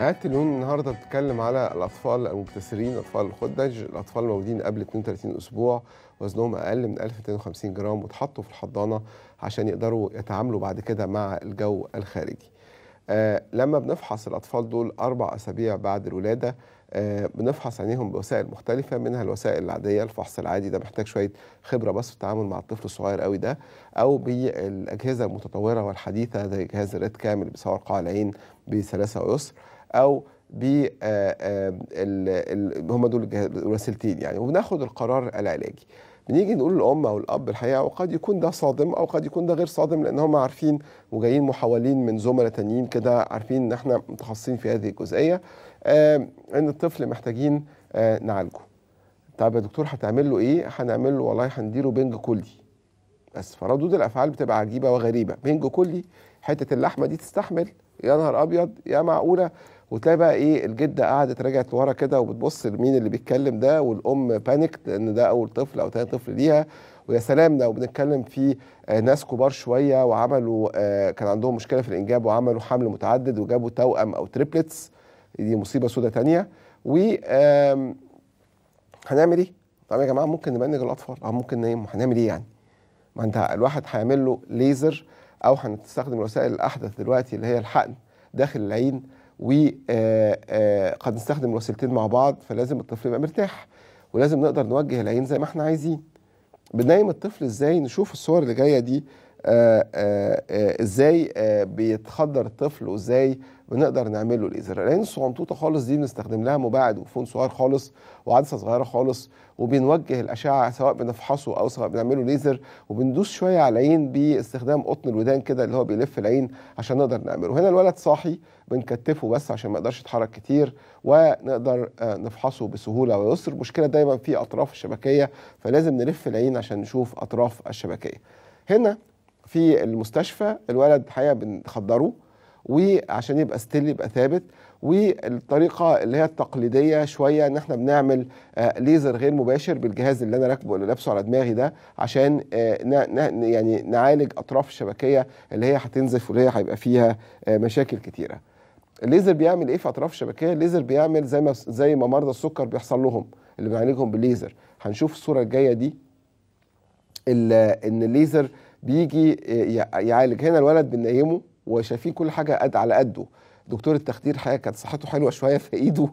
قعدت اليوم النهارده بتتكلم على الاطفال المبتسرين اطفال الخدج الاطفال الموجودين قبل 32 اسبوع وزنهم اقل من 1250 جرام واتحطوا في الحضانه عشان يقدروا يتعاملوا بعد كده مع الجو الخارجي آه لما بنفحص الاطفال دول اربع اسابيع بعد الولاده آه بنفحص عينيهم بوسائل مختلفة منها الوسائل العادية الفحص العادي ده محتاج شوية خبرة بس في التعامل مع الطفل الصغير قوي ده أو بالأجهزة المتطورة والحديثة زي جهاز الريد كامل بيصور قاع العين بسلاسة ويسر او ب آه، آه، هم دول الوسيلتين يعني وبناخد القرار العلاجي بنيجي نقول للام او الاب الحقيقه وقد يكون ده صادم او قد يكون ده غير صادم لان هم عارفين وجايين محاولين من زملاء تانيين كده عارفين ان احنا متخصصين في هذه الجزئيه آه ان الطفل محتاجين آه نعالجه طب يا دكتور هتعمل له ايه هنعمل له والله هنديله بنج كلي بس فردود الافعال بتبقى عجيبه وغريبه بنج كلي حته اللحمه دي تستحمل يا نهار ابيض يا معقوله وتلاقي بقى ايه الجده قعدت رجعت لورا كده وبتبص لمين اللي بيتكلم ده والام بانيكت لان ده اول طفل او ثاني طفل ليها ويا سلام لو بنتكلم في آه، ناس كبار شويه وعملوا آه، كان عندهم مشكله في الانجاب وعملوا حمل متعدد وجابوا توأم او تريبلتس دي مصيبه سودة تانية و هنعمل ايه؟ طب يا جماعه ممكن نبنج الاطفال او ممكن نايم هنعمل ايه يعني؟ ما انت الواحد هيعمل له ليزر او هنستخدم الوسائل الاحدث دلوقتي اللي هي الحقن داخل العين وقد آه، آه، نستخدم الوسيلتين مع بعض فلازم الطفل يبقى مرتاح ولازم نقدر نوجه العين زي ما احنا عايزين بنايم الطفل ازاي نشوف الصور اللي جايه دي آه، آه، آه، ازاي بيتخدر الطفل وازاي بنقدر نعمل له ليزر العين الصغنطوطه خالص دي بنستخدم لها مباعد وفون صغير خالص وعدسه صغيره خالص وبنوجه الاشعه سواء بنفحصه او سواء بنعمله ليزر وبندوس شويه على العين باستخدام قطن الودان كده اللي هو بيلف العين عشان نقدر نعمله هنا الولد صاحي بنكتفه بس عشان ما يقدرش يتحرك كتير ونقدر نفحصه بسهوله ويسر مشكله دايما في اطراف الشبكيه فلازم نلف العين عشان نشوف اطراف الشبكيه هنا في المستشفى الولد الحقيقه بنخدره وعشان يبقى ستيل يبقى ثابت والطريقه اللي هي التقليديه شويه ان احنا بنعمل آه، ليزر غير مباشر بالجهاز اللي انا راكبه اللي لابسه على دماغي ده عشان آه، يعني نعالج اطراف الشبكيه اللي هي هتنزف واللي هي هيبقى فيها آه، مشاكل كتيره. الليزر بيعمل ايه في اطراف الشبكيه؟ الليزر بيعمل زي ما زي ما مرضى السكر بيحصل لهم اللي بنعالجهم بالليزر، هنشوف الصوره الجايه دي ان الليزر بيجي آه، يعالج هنا الولد بنقيمه وشافيه كل حاجه قد على قده دكتور التخدير حقيقه كانت صحته حلوه شويه في ايده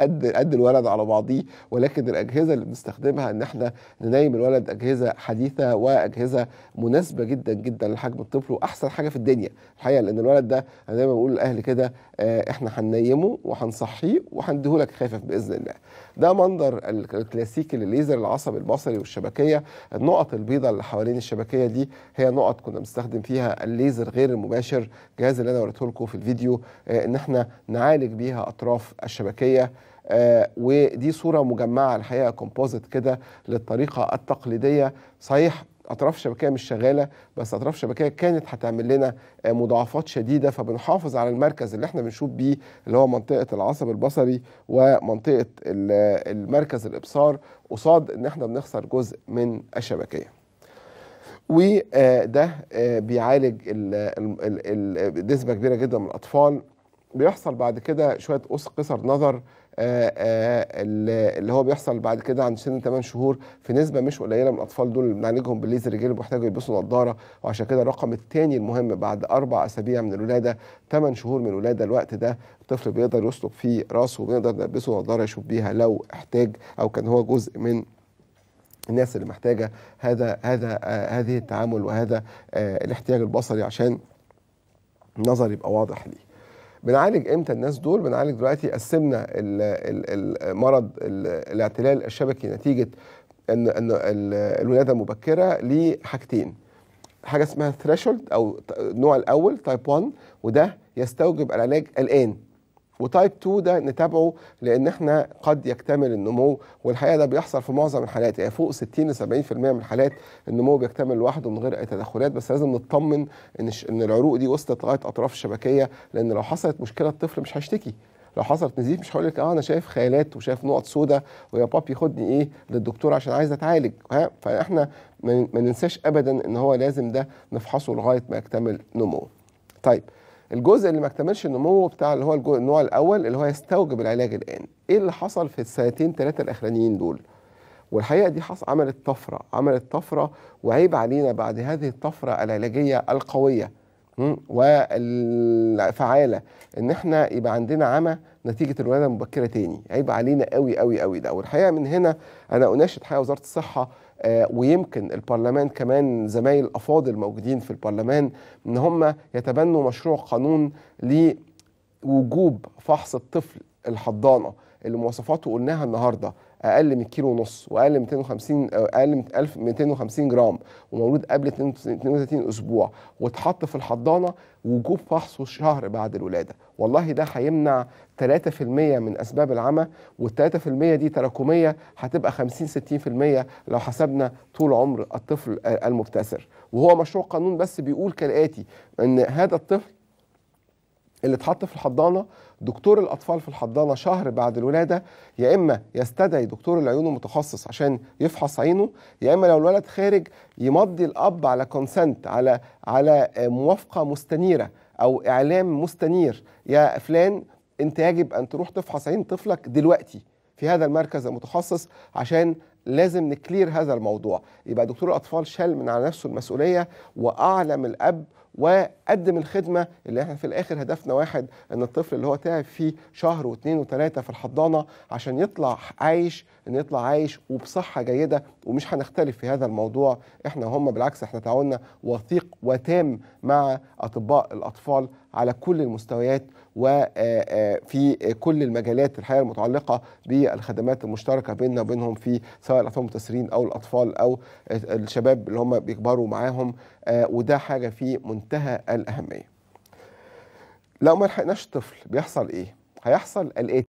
قد قد الولد على بعضيه ولكن الاجهزه اللي بنستخدمها ان احنا ننيم الولد اجهزه حديثه واجهزه مناسبه جدا جدا لحجم الطفل واحسن حاجه في الدنيا الحقيقه لان الولد ده انا دايما بقول للاهل كده آه، احنا هننيمه وهنصحيه وهنديهولك خافف باذن الله. ده منظر الكلاسيكي لليزر العصبي البصري والشبكيه النقط البيضاء اللي حوالين الشبكيه دي هي نقط كنا بنستخدم فيها الليزر غير المباشر الجهاز اللي انا وريته لكم في الفيديو آه، ان احنا نعالج بيها اطراف الشبكيه آه، ودي صوره مجمعه الحقيقه كومبوزيت كده للطريقه التقليديه صحيح اطراف الشبكيه مش شغاله بس اطراف الشبكيه كانت هتعمل لنا آه، مضاعفات شديده فبنحافظ على المركز اللي احنا بنشوف بيه اللي هو منطقه العصب البصري ومنطقه المركز الابصار قصاد ان احنا بنخسر جزء من الشبكيه وده آه، بيعالج نسبه كبيره جدا من الاطفال بيحصل بعد كده شويه قص قصر نظر آه، آه، اللي هو بيحصل بعد كده عند سن 8 شهور في نسبه مش قليله من الاطفال دول اللي بنعالجهم بالليزر جيل بيحتاجوا يلبسوا نظاره وعشان كده الرقم الثاني المهم بعد اربع اسابيع من الولاده 8 شهور من الولاده الوقت ده الطفل بيقدر يسلب فيه راسه وبيقدر يلبسه نظاره يشوف بيها لو احتاج او كان هو جزء من الناس اللي محتاجه هذا هذا آه، هذه التعامل وهذا الاحتياج البصري عشان النظر يبقى واضح ليه بنعالج امتى الناس دول بنعالج دلوقتي قسمنا المرض الاعتلال الشبكي نتيجه ان ان الولاده المبكره لحاجتين حاجه اسمها ثريشولد او النوع الاول تايب 1 وده يستوجب العلاج الان وتايب 2 ده نتابعه لان احنا قد يكتمل النمو والحقيقه ده بيحصل في معظم الحالات يعني فوق 60 ل 70% من الحالات النمو بيكتمل لوحده من غير اي تدخلات بس لازم نطمن ان ان العروق دي وصلت لغايه اطراف الشبكيه لان لو حصلت مشكله الطفل مش هيشتكي لو حصلت نزيف مش هقول لك اه انا شايف خيالات وشايف نقط سوداء ويا بابي خدني ايه للدكتور عشان عايز اتعالج ها فاحنا ما ننساش ابدا ان هو لازم ده نفحصه لغايه ما يكتمل نموه. طيب الجزء اللي ما اكتملش النمو بتاع اللي هو النوع الاول اللي هو يستوجب العلاج الان ايه اللي حصل في السنتين ثلاثه الاخرانيين دول والحقيقه دي حصل عملت طفره عملت طفره وعيب علينا بعد هذه الطفره العلاجيه القويه والفعاله ان احنا يبقى عندنا عمى نتيجه الولاده المبكره تاني عيب علينا قوي قوي قوي ده والحقيقه من هنا انا اناشد حقيقه وزاره الصحه آه، ويمكن البرلمان كمان زمايل الافاضل موجودين في البرلمان ان هم يتبنوا مشروع قانون لوجوب فحص الطفل الحضانه اللي مواصفاته قلناها النهارده اقل من كيلو ونص واقل من 250 اقل من 1250 جرام ومولود قبل 32 اسبوع واتحط في الحضانه وجوب فحصه شهر بعد الولاده والله ده هيمنع 3% من اسباب العمى وال3% دي تراكميه هتبقى 50 60% لو حسبنا طول عمر الطفل المبتسر وهو مشروع قانون بس بيقول كالاتي ان هذا الطفل اللي اتحط في الحضانه دكتور الاطفال في الحضانه شهر بعد الولاده يا اما يستدعي دكتور العيون المتخصص عشان يفحص عينه يا اما لو الولد خارج يمضي الاب على كونسنت على على آه، موافقه مستنيره او اعلام مستنير يا فلان انت يجب ان تروح تفحص عين طفلك دلوقتي في هذا المركز المتخصص عشان لازم نكلير هذا الموضوع يبقى دكتور الاطفال شال من على نفسه المسؤوليه واعلم الاب وقدم الخدمه اللي احنا في الاخر هدفنا واحد ان الطفل اللي هو تعب فيه شهر واثنين وثلاثه في الحضانه عشان يطلع عايش ان يطلع عايش وبصحه جيده ومش هنختلف في هذا الموضوع احنا هم بالعكس احنا تعاوننا وثيق وتام مع اطباء الاطفال على كل المستويات وفي آه، آه، كل المجالات الحقيقه المتعلقه بالخدمات المشتركه بيننا وبينهم في سواء الاطفال المتاثرين او الاطفال او الشباب اللي هم بيكبروا معاهم آه، وده حاجه في من منتهى الأهمية لو ما لحقناش طفل بيحصل إيه؟ هيحصل الآتي